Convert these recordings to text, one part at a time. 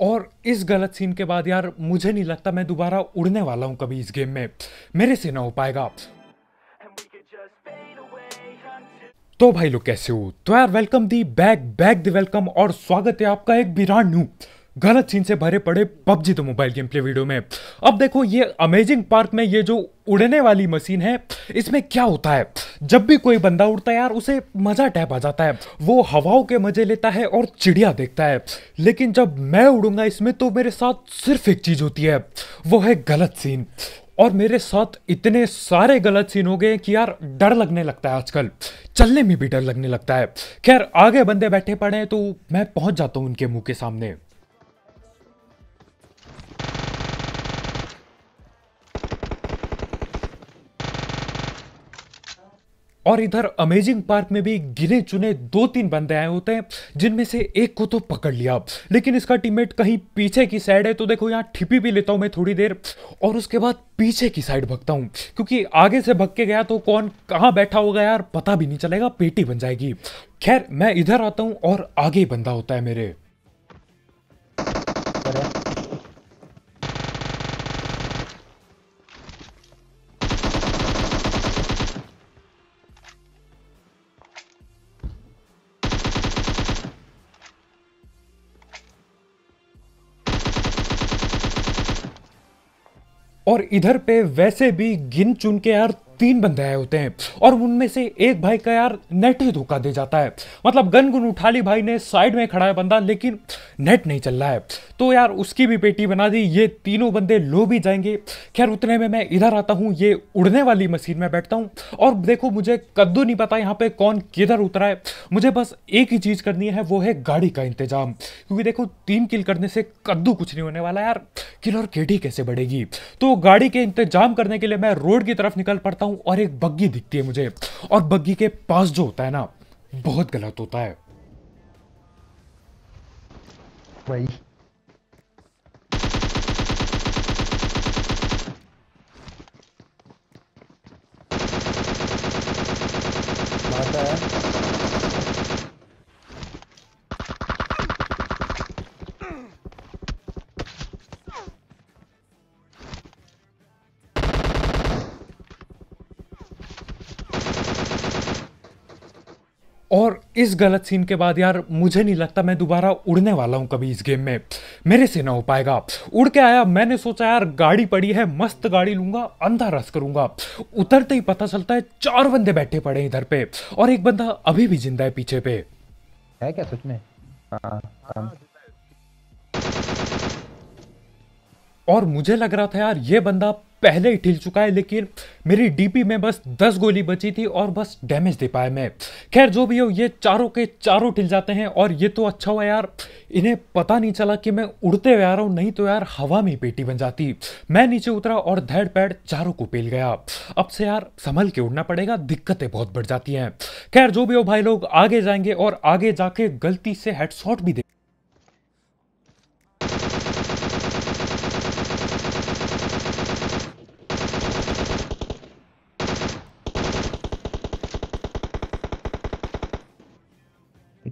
और इस गलत सीन के बाद यार मुझे नहीं लगता मैं दोबारा उड़ने वाला हूँ कभी इस गेम में मेरे से ना हो पाएगा तो भाई लोग कैसे हो तो यार welcome the back back the welcome और स्वागत है आपका एक बिरान न्यू गलत सीन से भरे पड़े पबजी तो मोबाइल गेम प्ले वीडियो में अब देखो ये अमेजिंग पार्क में ये जो उड़ने वाली मशीन है इसमें क्या होता है जब भी कोई बंदा उड़ता है यार उसे मज़ा टैप आ जाता है वो हवाओं के मज़े लेता है और चिड़िया देखता है लेकिन जब मैं उड़ूंगा इसमें तो मेरे साथ सिर्फ एक चीज़ होती है वो है गलत सीन और मेरे साथ इतने सारे गलत सीन हो गए कि यार डर लगने लगता है आजकल चलने में भी डर लगने लगता है खैर आगे बंदे बैठे पड़े हैं तो मैं पहुंच जाता हूँ उनके मुंह के सामने और इधर अमेजिंग पार्क में भी गिने चुने दो तीन बंदे आए होते हैं जिनमें से एक को तो पकड़ लिया लेकिन इसका टीममेट कहीं पीछे की साइड है तो देखो यहाँ ठिपी भी लेता हूँ मैं थोड़ी देर और उसके बाद पीछे की साइड भगता हूँ क्योंकि आगे से भग के गया तो कौन कहाँ बैठा होगा यार पता भी नहीं चलेगा पेटी बन जाएगी खैर मैं इधर आता हूँ और आगे बंदा होता है मेरे और इधर पे वैसे भी गिन चुन के यार तीन बंदे आए होते हैं और उनमें से एक भाई का यार नेट ही धोखा दे जाता है मतलब गन गुन उठा ली भाई ने साइड में खड़ा है बंदा लेकिन नेट नहीं चल रहा है तो यार उसकी भी पेटी बना दी ये तीनों बंदे लो भी जाएंगे खैर उतने में मैं इधर आता हूँ ये उड़ने वाली मशीन में बैठता हूँ और देखो मुझे कद्दू नहीं पता यहाँ पे कौन किधर उतरा है मुझे बस एक ही चीज़ करनी है वो है गाड़ी का इंतजाम क्योंकि देखो तीन किल करने से कद्दू कुछ नहीं होने वाला यार किल और केडी कैसे बढ़ेगी तो गाड़ी के इंतजाम करने के लिए मैं रोड की तरफ निकल पड़ता हूँ हूँ और एक बग्गी दिखती है मुझे और बग्गी के पास जो होता है ना बहुत गलत होता है भाई माता है और इस गलत सीन के बाद यार मुझे नहीं लगता मैं दोबारा उड़ने वाला हूँ कभी इस गेम में मेरे से ना हो पाएगा उड़ के आया मैंने सोचा यार गाड़ी पड़ी है मस्त गाड़ी लूंगा अंधा रस करूंगा उतरते ही पता चलता है चार बंदे बैठे पड़े इधर पे और एक बंदा अभी भी जिंदा है पीछे पे है क्या सच में हाँ, हाँ। और मुझे लग रहा था यार ये बंदा पहले ही ठिल चुका है लेकिन मेरी डीपी में बस दस गोली बची थी और बस डैमेज दे पाया मैं खैर जो भी हो ये चारों के चारों ठिल जाते हैं और ये तो अच्छा हुआ यार इन्हें पता नहीं चला कि मैं उड़ते हुए आ रहा हूँ नहीं तो यार हवा में पेटी बन जाती मैं नीचे उतरा और धड़ पैड चारों को पेल गया अब से यार संभल के उड़ना पड़ेगा दिक्कतें बहुत बढ़ जाती हैं खैर जो भी हो भाई लोग आगे जाएंगे और आगे जाके गलती से हेडसॉट भी दे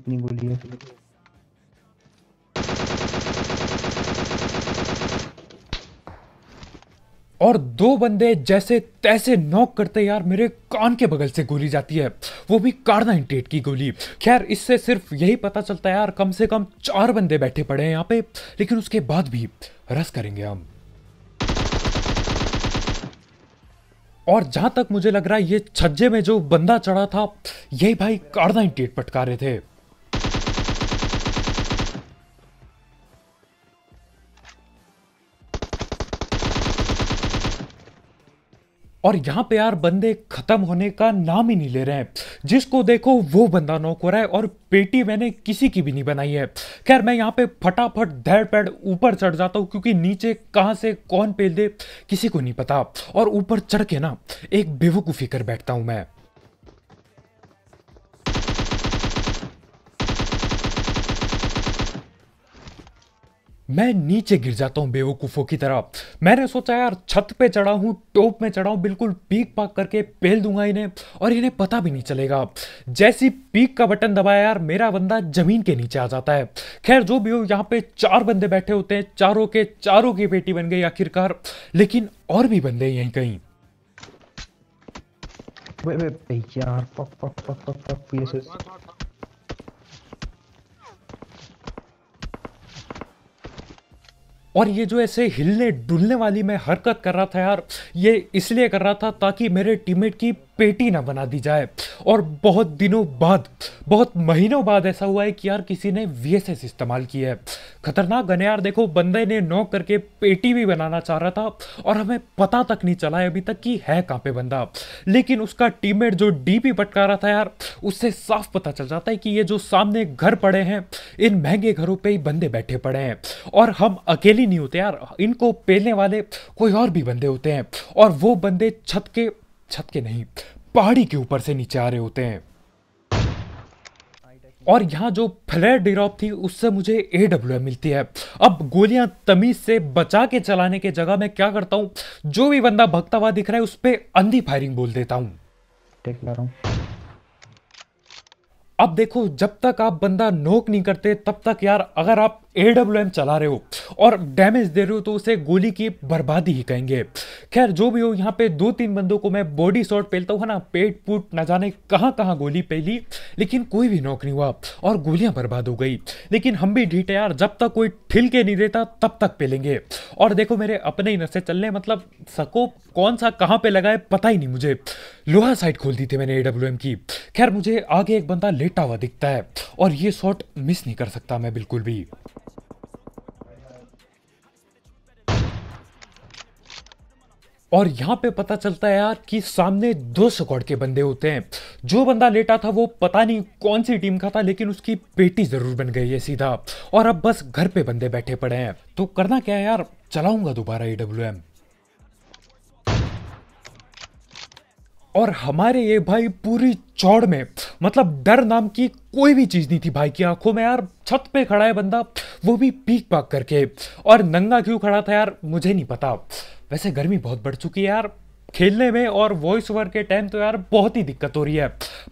कितनी गोली है और दो बंदे जैसे तैसे नॉक करते यार मेरे कान के बगल से गोली जाती है वो भी कार नाइनटी की गोली खैर इससे सिर्फ यही पता चलता है यार कम से कम चार बंदे बैठे पड़े हैं यहाँ पे लेकिन उसके बाद भी रस करेंगे हम और जहां तक मुझे लग रहा है ये छज्जे में जो बंदा चढ़ा था यही भाई कार नाइनटी पटका रहे थे और यहाँ पे यार बंदे खत्म होने का नाम ही नहीं ले रहे हैं जिसको देखो वो बंदा नोक हो रहा है और पेटी मैंने किसी की भी नहीं बनाई है खैर मैं यहाँ पे फटाफट धैड़ पैड ऊपर चढ़ जाता हूँ क्योंकि नीचे कहाँ से कौन पेल दे किसी को नहीं पता और ऊपर चढ़ के ना एक बेवकूफ़ी कर बैठता हूँ मैं मैं नीचे गिर जाता हूँ बेवकूफ़ों की तरह मैंने सोचा यार छत पे चढ़ा हूँ टॉप में चढ़ा हूँ बिल्कुल पीक पाक करके पेल दूंगा इन्हें और इन्हें पता भी नहीं चलेगा जैसी पीक का बटन दबाया यार मेरा बंदा ज़मीन के नीचे आ जाता है खैर जो भी हो यहाँ पे चार बंदे बैठे होते हैं चारों के चारों की बेटी बन गई आखिरकार लेकिन और भी बंदे यहीं कहीं वे, वे, यार पक, पक, पक, पक, पक, पक, पक, पक, पक, और ये जो ऐसे हिलने डुलने वाली मैं हरकत कर रहा था यार ये इसलिए कर रहा था ताकि मेरे टीममेट की पेटी ना बना दी जाए और बहुत दिनों बाद बहुत महीनों बाद ऐसा हुआ है कि यार किसी ने वी इस्तेमाल किया है खतरनाक गने यार देखो बंदे ने नो करके पेटी भी बनाना चाह रहा था और हमें पता तक नहीं चला है अभी तक कि है कहाँ पे बंदा लेकिन उसका टीममेट जो डीपी पटका रहा था यार उससे साफ पता चल जाता है कि ये जो सामने घर पड़े हैं इन महंगे घरों पर ही बंदे बैठे पड़े हैं और हम अकेले नहीं होते यार इनको पेलने वाले कोई और भी बंदे होते हैं और वो बंदे छत के छत के नहीं पहाड़ी के ऊपर से नीचे आ रहे होते हैं और यहाँ जो फ्लैट डिरॉप थी उससे मुझे ए डब्ल्यू मिलती है अब गोलियां तमीज से बचा के चलाने के जगह मैं क्या करता हूँ जो भी बंदा भगता हुआ दिख रहा है उस पर अंधी फायरिंग बोल देता हूँ अब देखो जब तक आप बंदा नोक नहीं करते तब तक यार अगर आप ए चला रहे हो और डैमेज दे रहे हो तो उसे गोली की बर्बादी ही कहेंगे खैर जो भी हो यहाँ पे दो तीन बंदों को मैं बॉडी शॉट पेलता हूँ ना पेट पुट न जाने कहाँ कहाँ गोली पहली लेकिन कोई भी नौकरी हुआ और गोलियाँ बर्बाद हो गई लेकिन हम भी ढीटे यार जब तक कोई ठिल के नहीं देता तब तक पेलेंगे और देखो मेरे अपने ही नशे चलने मतलब सको कौन सा कहाँ पे लगाए पता ही नहीं मुझे लोहा साइड खोल दी थी मैंने ए की खैर मुझे आगे एक बंदा लेटा हुआ दिखता है और ये शॉट मिस नहीं कर सकता मैं बिल्कुल भी और यहाँ पे पता चलता है यार कि सामने दो स्क्वाड के बंदे होते हैं जो बंदा लेटा था वो पता नहीं कौन सी टीम का था लेकिन उसकी पेटी ज़रूर बन गई है सीधा और अब बस घर पे बंदे बैठे पड़े हैं तो करना क्या है यार चलाऊंगा दोबारा ई डब्ल्यू एम और हमारे ये भाई पूरी चौड़ में मतलब डर नाम की कोई भी चीज़ नहीं थी भाई की आंखों में यार छत पे खड़ा है बंदा वो भी पीक पाक करके और नंगा क्यों खड़ा था यार मुझे नहीं पता वैसे गर्मी बहुत बढ़ चुकी है यार खेलने में और वॉइस ओवर के टाइम तो यार बहुत ही दिक्कत हो रही है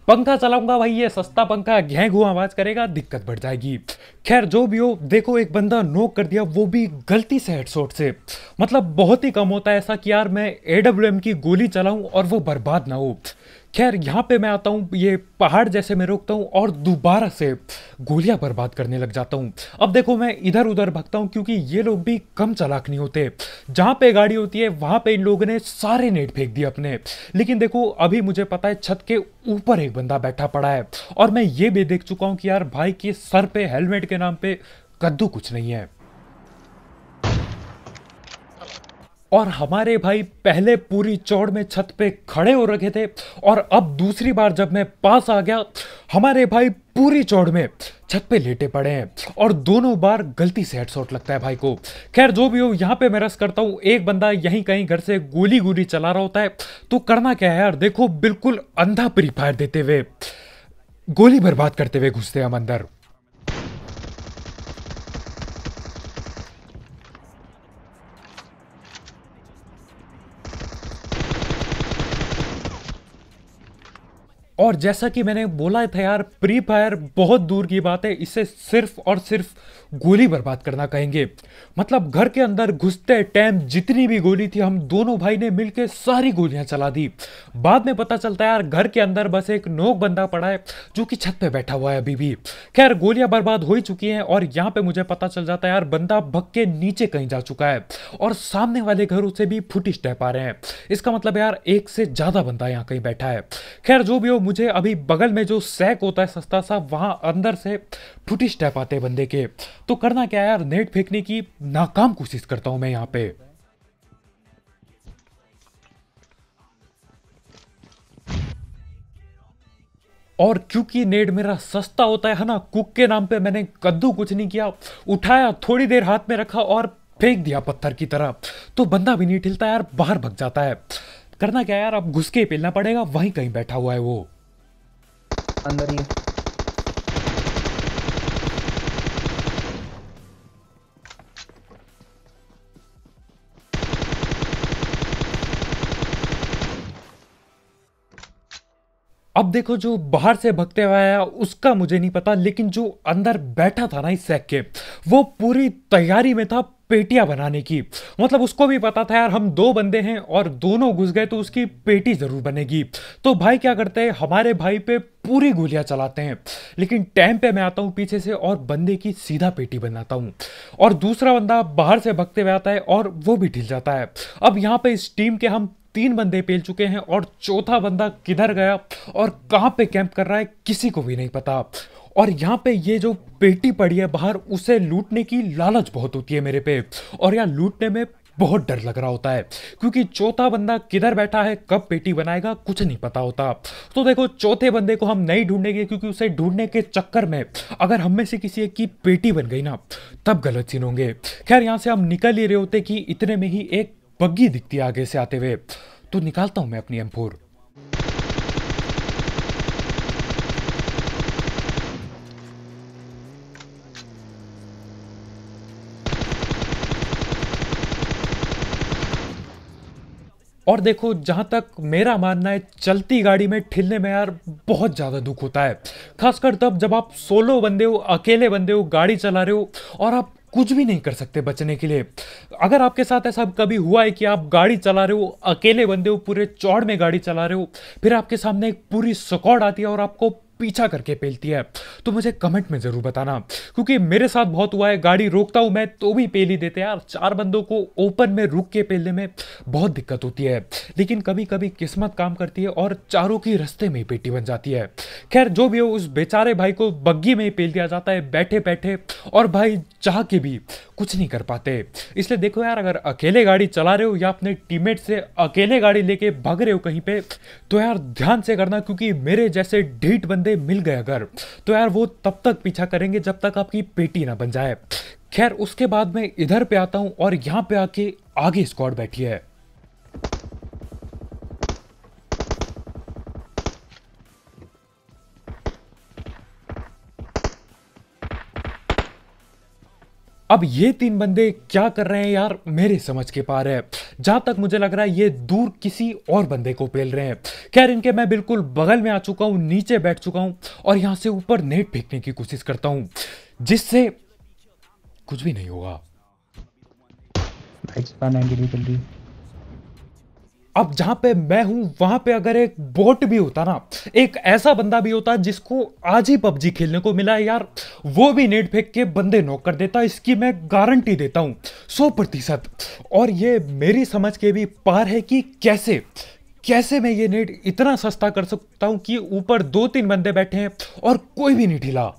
पंखा चलाऊंगा भाई ये सस्ता पंखा घें घू आवाज करेगा दिक्कत बढ़ जाएगी खैर जो भी हो देखो एक बंदा नोक कर दिया वो भी गलती से हेडसोट से मतलब बहुत ही कम होता है ऐसा कि यार मैं ए की गोली चलाऊं और वो बर्बाद ना हो खैर यहाँ पे मैं आता हूँ ये पहाड़ जैसे मैं रोकता हूँ और दोबारा से गोलियाँ बर्बाद करने लग जाता हूँ अब देखो मैं इधर उधर भगता हूँ क्योंकि ये लोग भी कम चलाक नहीं होते जहाँ पे गाड़ी होती है वहाँ पे इन लोगों ने सारे नेट फेंक दिए अपने लेकिन देखो अभी मुझे पता है छत के ऊपर एक बंदा बैठा पड़ा है और मैं ये भी देख चुका हूँ कि यार भाई के सर पे हेलमेट के नाम पर कद्दू कुछ नहीं है और हमारे भाई पहले पूरी चौड़ में छत पे खड़े हो रखे थे और अब दूसरी बार जब मैं पास आ गया हमारे भाई पूरी चौड़ में छत पे लेटे पड़े हैं और दोनों बार गलती से हेडशॉट लगता है भाई को खैर जो भी हो यहाँ पे मैं रस करता हूँ एक बंदा यहीं कहीं घर से गोली गोली चला रहा होता है तो करना क्या है यार देखो बिल्कुल अंधा प्री फायर देते हुए गोली बर्बाद करते हुए घुसते हम अंदर और जैसा कि मैंने बोला था यार प्री फायर बहुत दूर की बात है इसे सिर्फ और सिर्फ गोली बर्बाद करना कहेंगे मतलब घर के अंदर घुसते टाइम जितनी भी गोली थी हम दोनों भाई ने मिलकर सारी गोलियां चला दी बाद में पता चलता है यार घर के अंदर बस एक नोक बंदा पड़ा है जो कि छत पे बैठा हुआ है अभी भी खैर गोलियां बर्बाद हो ही चुकी हैं और यहाँ पे मुझे पता चल जाता है यार बंदा भग के नीचे कहीं जा चुका है और सामने वाले घरों से भी फुटिश टह पा रहे हैं इसका मतलब यार एक से ज़्यादा बंदा यहाँ कहीं बैठा है खैर जो भी हो मुझे अभी बगल में जो सैक होता है सस्ता सा वहां अंदर से फुटिश टह पाते बंदे के तो करना क्या है यार नेट फेंकने की नाकाम कोशिश करता हूं मैं यहां पे और क्योंकि नेट मेरा सस्ता होता है ना कुक के नाम पे मैंने कद्दू कुछ नहीं किया उठाया थोड़ी देर हाथ में रखा और फेंक दिया पत्थर की तरह तो बंदा भी नहीं ठिलता यार बाहर भग जाता है करना क्या यार अब घुस के पेलना पड़ेगा वहीं कहीं बैठा हुआ है वो अंदर ही अब देखो जो बाहर से भगते हुए आया उसका मुझे नहीं पता लेकिन जो अंदर बैठा था ना इस सैक के वो पूरी तैयारी में था पेटियां बनाने की मतलब उसको भी पता था यार हम दो बंदे हैं और दोनों घुस गए तो उसकी पेटी ज़रूर बनेगी तो भाई क्या करते हैं हमारे भाई पे पूरी गोलियां चलाते हैं लेकिन टाइम पे मैं आता हूँ पीछे से और बंदे की सीधा पेटी बनाता हूँ और दूसरा बंदा बाहर से भगते हुए आता है और वो भी ढिल जाता है अब यहाँ पे इस टीम के हम तीन बंदे पेल चुके हैं और चौथा बंदा किधर गया और कहाँ पे कैंप कर रहा है किसी को भी नहीं पता और यहाँ पे ये जो पेटी पड़ी है बाहर उसे लूटने की लालच बहुत होती है मेरे पे और यहाँ लूटने में बहुत डर लग रहा होता है क्योंकि चौथा बंदा किधर बैठा है कब पेटी बनाएगा कुछ नहीं पता होता तो देखो चौथे बंदे को हम नहीं ढूंढेंगे क्योंकि उसे ढूंढने के चक्कर में अगर हम में से किसी एक की पेटी बन गई ना तब गलत सीन होंगे खैर यहाँ से हम निकल ही रहे होते कि इतने में ही एक बग्गी दिखती है आगे से आते हुए तो निकालता हूं मैं अपनी एम फोर और देखो जहां तक मेरा मानना है चलती गाड़ी में ठिलने में यार बहुत ज़्यादा दुख होता है खासकर तब जब आप सोलो बंदे हो अकेले बंदे हो गाड़ी चला रहे हो और आप कुछ भी नहीं कर सकते बचने के लिए अगर आपके साथ ऐसा कभी हुआ है कि आप गाड़ी चला रहे हो अकेले बंदे हो पूरे चौड़ में गाड़ी चला रहे हो फिर आपके सामने एक पूरी सकौड़ आती है और आपको पीछा करके पेलती है तो मुझे कमेंट में ज़रूर बताना क्योंकि मेरे साथ बहुत हुआ है गाड़ी रोकता हूँ मैं तो भी पेली देते यार चार बंदों को ओपन में रुक के पेलने में बहुत दिक्कत होती है लेकिन कभी कभी किस्मत काम करती है और चारों की रस्ते में ही पेटी बन जाती है खैर जो भी हो उस बेचारे भाई को बग्घी में ही पेल दिया जाता है बैठे बैठे और भाई चाह के भी कुछ नहीं कर पाते इसलिए देखो यार अगर अकेले गाड़ी चला रहे हो या अपने टीममेट से अकेले गाड़ी लेके भाग रहे हो कहीं पे तो यार ध्यान से करना क्योंकि मेरे जैसे ढीठ बंदे मिल गए अगर तो यार वो तब तक पीछा करेंगे जब तक आपकी पेटी ना बन जाए खैर उसके बाद मैं इधर पे आता हूँ और यहाँ पे आके आगे स्क्वाड बैठी है अब ये तीन बंदे क्या कर रहे हैं यार मेरे समझ के पार है जहां तक मुझे लग रहा है ये दूर किसी और बंदे को पेल रहे हैं खैर इनके मैं बिल्कुल बगल में आ चुका हूं नीचे बैठ चुका हूं और यहां से ऊपर नेट फेंकने की कोशिश करता हूं जिससे कुछ भी नहीं होगा अब जहां पे मैं हूं वहां पे अगर एक बोट भी होता ना एक ऐसा बंदा भी होता जिसको आज ही पबजी खेलने को मिला है यार वो भी नेट फेंक के बंदे नोक कर देता इसकी मैं गारंटी देता हूं सौ प्रतिशत और ये मेरी समझ के भी पार है कि कैसे कैसे मैं ये नेट इतना सस्ता कर सकता हूं कि ऊपर दो तीन बंदे बैठे हैं और कोई भी नहीं ढिला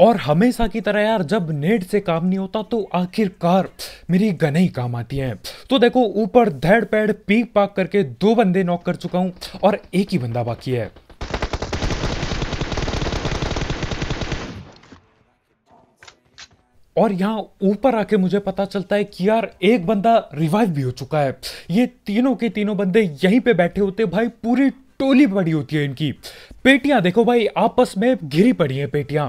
और हमेशा की तरह यार जब नेट से काम नहीं होता तो आखिरकार मेरी गने ही काम आती है तो देखो ऊपर धैड़ पैड पीक पाक करके दो बंदे नॉक कर चुका हूं और एक ही बंदा बाकी है और यहाँ ऊपर आके मुझे पता चलता है कि यार एक बंदा रिवाइव भी हो चुका है ये तीनों के तीनों बंदे यहीं पे बैठे होते भाई पूरी टोली पड़ी होती है इनकी पेटियां देखो भाई आपस में घिरी पड़ी है पेटियां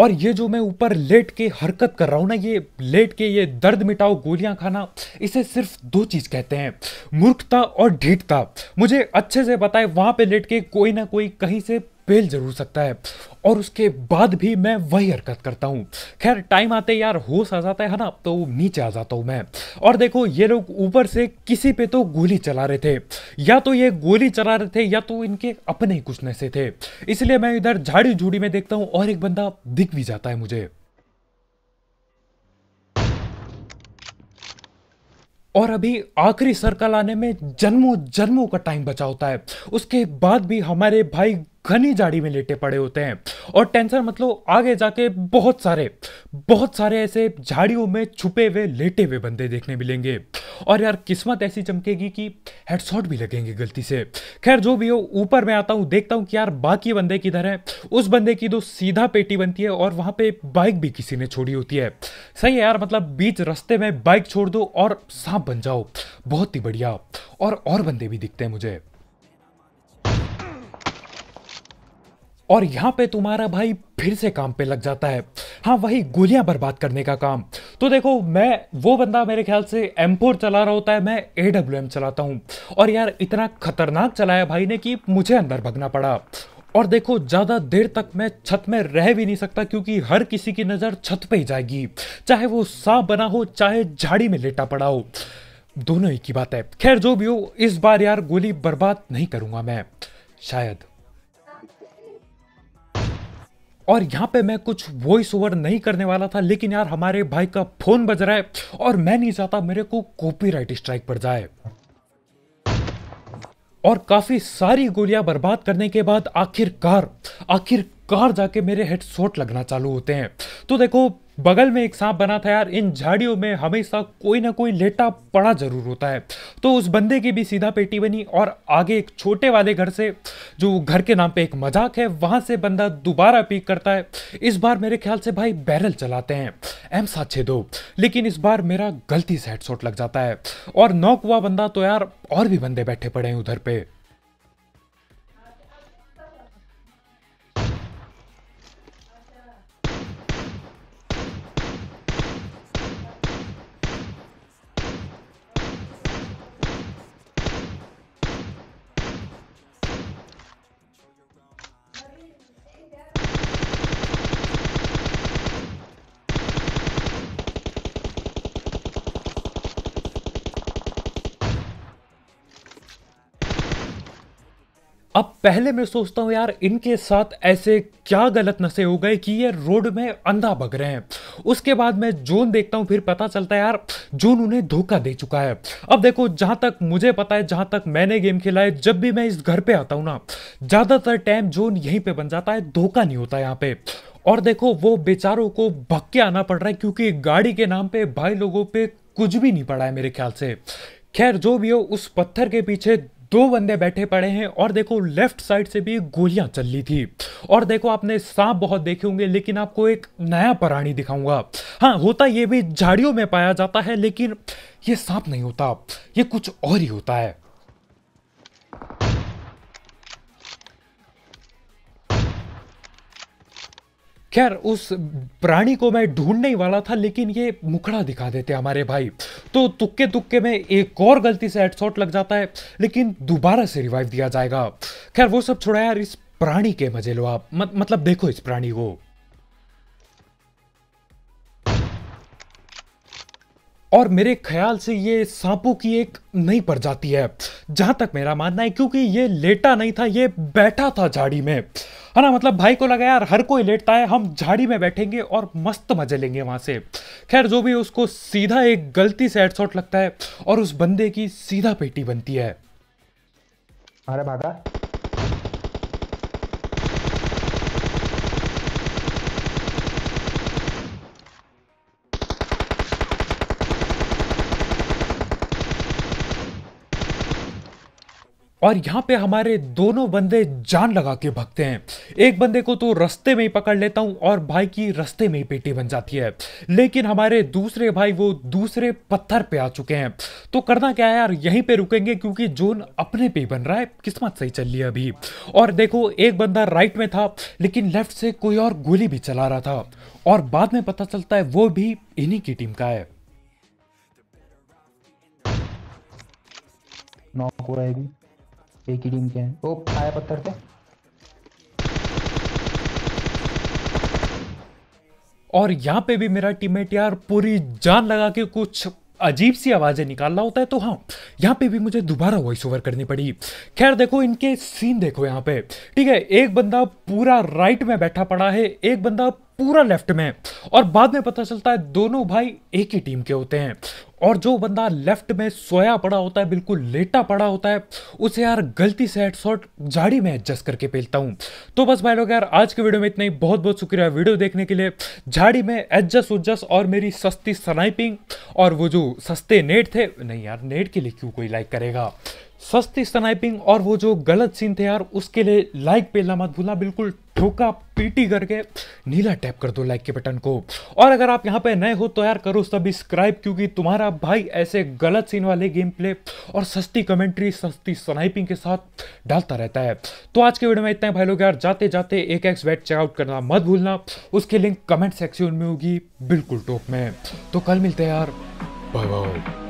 और ये जो मैं ऊपर लेट के हरकत कर रहा हूँ ना ये लेट के ये दर्द मिटाओ गोलियाँ खाना इसे सिर्फ दो चीज़ कहते हैं मूर्खता और ढीठता मुझे अच्छे से पता है वहाँ पे लेट के कोई ना कोई कहीं से फेल जरूर सकता है और उसके बाद भी मैं वही हरकत करता हूँ खैर टाइम आते यार होश आ जाता है ना तो नीचे आ जाता हूँ मैं और देखो ये लोग ऊपर से किसी पे तो गोली चला रहे थे या तो ये गोली चला रहे थे या तो इनके अपने ही कुछ नशे थे इसलिए मैं इधर झाड़ी झूड़ी में देखता हूँ और एक बंदा दिख भी जाता है मुझे और अभी आखिरी सर्कल आने में जन्मों जन्मों का टाइम बचा होता है उसके बाद भी हमारे भाई घनी झाड़ी में लेटे पड़े होते हैं और टेंसर मतलब आगे जाके बहुत सारे बहुत सारे ऐसे झाड़ियों में छुपे हुए लेटे हुए बंदे देखने मिलेंगे और यार किस्मत ऐसी चमकेगी कि हेडशॉट भी लगेंगे गलती से खैर जो भी हो ऊपर मैं आता हूँ देखता हूँ कि यार बाकी बंदे किधर है उस बंदे की तो सीधा पेटी बनती है और वहाँ पे बाइक भी किसी ने छोड़ी होती है सही है यार मतलब बीच रास्ते में बाइक छोड़ दो और सांप बन जाओ बहुत ही बढ़िया और और बंदे भी दिखते हैं मुझे और यहाँ पे तुम्हारा भाई फिर से काम पे लग जाता है हाँ वही गोलियां बर्बाद करने का काम तो देखो मैं वो बंदा मेरे ख्याल से एम चला रहा होता है मैं ए चलाता हूँ और यार इतना खतरनाक चलाया भाई ने कि मुझे अंदर भगना पड़ा और देखो ज़्यादा देर तक मैं छत में रह भी नहीं सकता क्योंकि हर किसी की नज़र छत पे ही जाएगी चाहे वो सांप बना हो चाहे झाड़ी में लेटा पड़ा हो दोनों ही की बात है खैर जो भी हो इस बार यार गोली बर्बाद नहीं करूंगा मैं शायद और यहाँ पे मैं कुछ वॉइस ओवर नहीं करने वाला था लेकिन यार हमारे भाई का फोन बज रहा है और मैं नहीं चाहता मेरे को कॉपीराइट स्ट्राइक पड़ जाए और काफी सारी गोलियां बर्बाद करने के बाद आखिरकार आखिरकार जाके मेरे हेड शॉट लगना चालू होते हैं तो देखो बगल में एक सांप बना था यार इन झाड़ियों में हमेशा कोई ना कोई लेटा पड़ा जरूर होता है तो उस बंदे की भी सीधा पेटी बनी और आगे एक छोटे वाले घर से जो घर के नाम पे एक मजाक है वहां से बंदा दोबारा पीक करता है इस बार मेरे ख्याल से भाई बैरल चलाते हैं एम सात छे दो लेकिन इस बार मेरा गलती से हेडसोट लग जाता है और नॉक हुआ बंदा तो यार और भी बंदे बैठे पड़े हैं उधर पे पहले मैं सोचता हूँ यार इनके साथ ऐसे क्या गलत नशे हो गए कि ये रोड में अंधा भग रहे हैं उसके बाद मैं जोन देखता हूँ फिर पता चलता है यार जोन उन्हें धोखा दे चुका है अब देखो जहाँ तक मुझे पता है जहाँ तक मैंने गेम खेला है जब भी मैं इस घर पे आता हूँ ना ज़्यादातर टाइम जोन यहीं पर बन जाता है धोखा नहीं होता यहाँ पर और देखो वो बेचारों को भग के आना पड़ रहा है क्योंकि गाड़ी के नाम पर भाई लोगों पर कुछ भी नहीं पड़ा है मेरे ख्याल से खैर जो भी हो उस पत्थर के पीछे दो बंदे बैठे पड़े हैं और देखो लेफ्ट साइड से भी गोलियां चल रही थी और देखो आपने सांप बहुत देखे होंगे लेकिन आपको एक नया प्राणी दिखाऊंगा हाँ होता ये भी झाड़ियों में पाया जाता है लेकिन ये सांप नहीं होता ये कुछ और ही होता है खैर उस प्राणी को मैं ढूंढने वाला था लेकिन ये मुखड़ा दिखा देते हमारे भाई तो तुक्के तुक्के में एक और गलती से हेडशॉट लग जाता है लेकिन दोबारा से रिवाइव दिया जाएगा खैर वो सब छोड़ा यार इस प्राणी के मजे लो आप मत, मतलब देखो इस प्राणी को और मेरे ख्याल से ये सांपों की एक नई प्रजाति है जहां तक मेरा मानना है क्योंकि ये लेटा नहीं था ये बैठा था झाड़ी में है हाँ ना मतलब भाई को लगा यार हर कोई लेटता है हम झाड़ी में बैठेंगे और मस्त मजे लेंगे वहां से खैर जो भी उसको सीधा एक गलती से हेडशॉट लगता है और उस बंदे की सीधा पेटी बनती है अरे भागा और यहाँ पे हमारे दोनों बंदे जान लगा के भगते हैं एक बंदे को तो रस्ते में ही पकड़ लेता हूँ और भाई की रस्ते में ही पेटी बन जाती है लेकिन हमारे दूसरे भाई वो दूसरे पत्थर पे आ चुके हैं तो करना क्या है यार यहीं पे रुकेंगे क्योंकि जोन अपने पे ही बन रहा है किस्मत सही चल रही है अभी और देखो एक बंदा राइट में था लेकिन लेफ्ट से कोई और गोली भी चला रहा था और बाद में पता चलता है वो भी इन्हीं की टीम का है नॉक हुआ है भी एक ही टीम के हैं ओ आया पत्थर पे और यहाँ पे भी मेरा टीममेट यार पूरी जान लगा के कुछ अजीब सी आवाज़ें निकालना होता है तो हाँ यहाँ पे भी मुझे दोबारा वॉइस ओवर करनी पड़ी खैर देखो इनके सीन देखो यहाँ पे ठीक है एक बंदा पूरा राइट में बैठा पड़ा है एक बंदा पूरा लेफ्ट में और बाद में पता चलता है दोनों भाई एक ही टीम के होते हैं और जो बंदा लेफ्ट में सोया पड़ा होता है बिल्कुल लेटा पड़ा होता है उसे यार गलती से हेडसॉट झाड़ी में एडजस्ट करके पेलता हूँ तो बस भाई लोग यार आज के वीडियो में इतना ही बहुत बहुत शुक्रिया वीडियो देखने के लिए झाड़ी में एडजस्ट उडजस्ट और मेरी सस्ती स्नाइपिंग और वो जो सस्ते नेट थे नहीं यार नेट के लिए क्यों कोई लाइक करेगा सस्ती स्नाइपिंग और वो जो गलत सीन थे यार उसके लिए लाइक पेलना मत भूलना बिल्कुल ठोका पीटी करके नीला टैप कर दो लाइक के बटन को और अगर आप यहाँ पे नए हो तो यार करो सब्सक्राइब क्योंकि तुम्हारा भाई ऐसे गलत सीन वाले गेम प्ले और सस्ती कमेंट्री सस्ती स्नाइपिंग के साथ डालता रहता है तो आज के वीडियो में इतना भाई लोग यार जाते जाते एक एक्स वेट चेकआउट करना मत भूलना उसके लिंक कमेंट सेक्शन में होगी बिल्कुल टॉप में तो कल मिलते हैं यार बाय बाय